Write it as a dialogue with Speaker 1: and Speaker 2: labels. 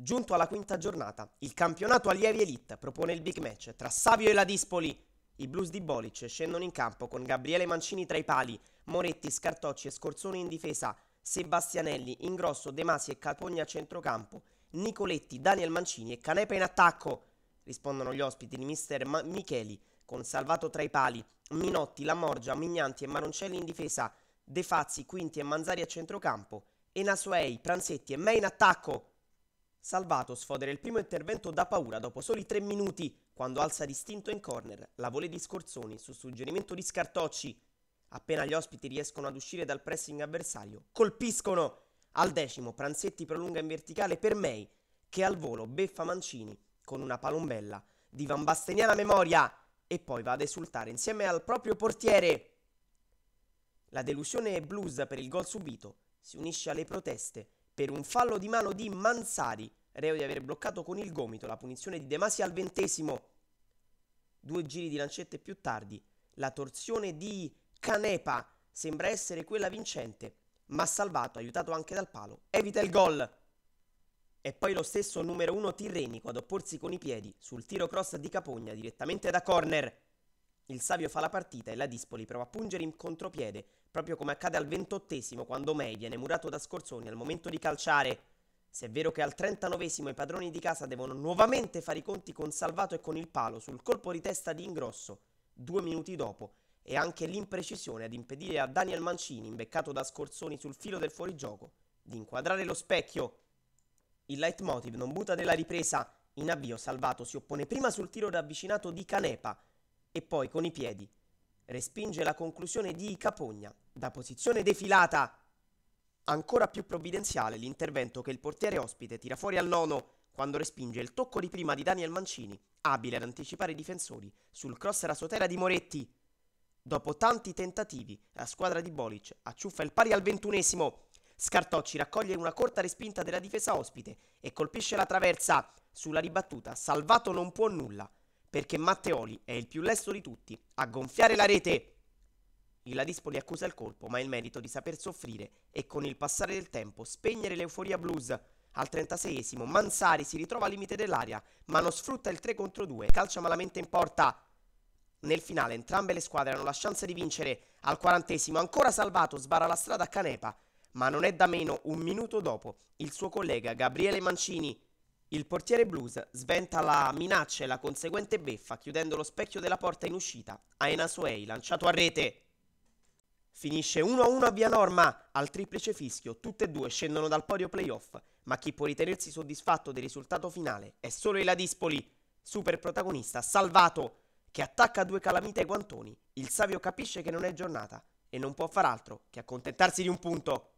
Speaker 1: Giunto alla quinta giornata, il campionato Allievi Elite propone il big match tra Savio e la Dispoli. I blues di Bolic scendono in campo con Gabriele Mancini tra i pali, Moretti, Scartocci e Scorzoni in difesa, Sebastianelli, Ingrosso, De Masi e Calpogna a centrocampo, Nicoletti, Daniel Mancini e Canepa in attacco. Rispondono gli ospiti di Mister Ma- Micheli con Salvato tra i pali, Minotti, Lamorgia, Mignanti e Maroncelli in difesa, De Fazzi, Quinti e Manzari a centrocampo e Pranzetti e May in attacco. Salvato sfodera il primo intervento da paura dopo soli 3 minuti, quando alza distinto in corner la vole di Scorzoni su suggerimento di Scartocci. Appena gli ospiti riescono ad uscire dal pressing avversario, colpiscono! Al decimo Pranzetti prolunga in verticale per May, che al volo beffa Mancini con una palombella di Van Basteniana memoria e poi va ad esultare insieme al proprio portiere. La delusione blues per il gol subito si unisce alle proteste per un fallo di mano di Manzari, reo di aver bloccato con il gomito la punizione di De Masi al ventesimo. Due giri di lancette più tardi, la torsione di Canepa sembra essere quella vincente, ma salvato, aiutato anche dal palo, evita il gol. E poi lo stesso numero uno Tirrenico ad opporsi con i piedi sul tiro cross di Capogna direttamente da corner. Il Savio fa la partita e la Dispoli prova a pungere in contropiede, proprio come accade al ventottesimo quando May viene murato da Scorzoni al momento di calciare. Se è vero che al 39esimo i padroni di casa devono nuovamente fare i conti con Salvato e con il palo sul colpo di testa di Ingrosso, due minuti dopo, e anche l'imprecisione ad impedire a Daniel Mancini, imbeccato da Scorzoni sul filo del fuorigioco, di inquadrare lo specchio. Il leitmotiv non butta della ripresa. In avvio Salvato si oppone prima sul tiro ravvicinato di Canepa, e poi con i piedi. Respinge la conclusione di Capogna. Da posizione defilata, ancora più provvidenziale l'intervento che il portiere ospite tira fuori al nono quando respinge il tocco di prima di Daniel Mancini, abile ad anticipare i difensori, sul cross rasotera di Moretti. Dopo tanti tentativi, la squadra di Bolic acciuffa il pari al ventunesimo. Scartocci raccoglie una corta respinta della difesa ospite e colpisce la traversa. Sulla ribattuta, salvato non può nulla perché Matteoli è il più lesto di tutti a gonfiare la rete. Il Ladispoli accusa il colpo, ma ha il merito di saper soffrire e con il passare del tempo spegnere l'euforia blues. Al 36esimo Mansari si ritrova al limite dell'area, ma non sfrutta il 3 contro 2, calcia malamente in porta. Nel finale entrambe le squadre hanno la chance di vincere. Al 40esimo ancora salvato sbarra la strada a Canepa, ma non è da meno un minuto dopo il suo collega Gabriele Mancini il portiere blues sventa la minaccia e la conseguente beffa chiudendo lo specchio della porta in uscita a Enasuei lanciato a rete. Finisce 1-1 a Via Norma, al triplice fischio tutte e due scendono dal podio playoff, ma chi può ritenersi soddisfatto del risultato finale è solo il Dispoli, super protagonista salvato, che attacca due calamite ai guantoni. Il Savio capisce che non è giornata e non può far altro che accontentarsi di un punto.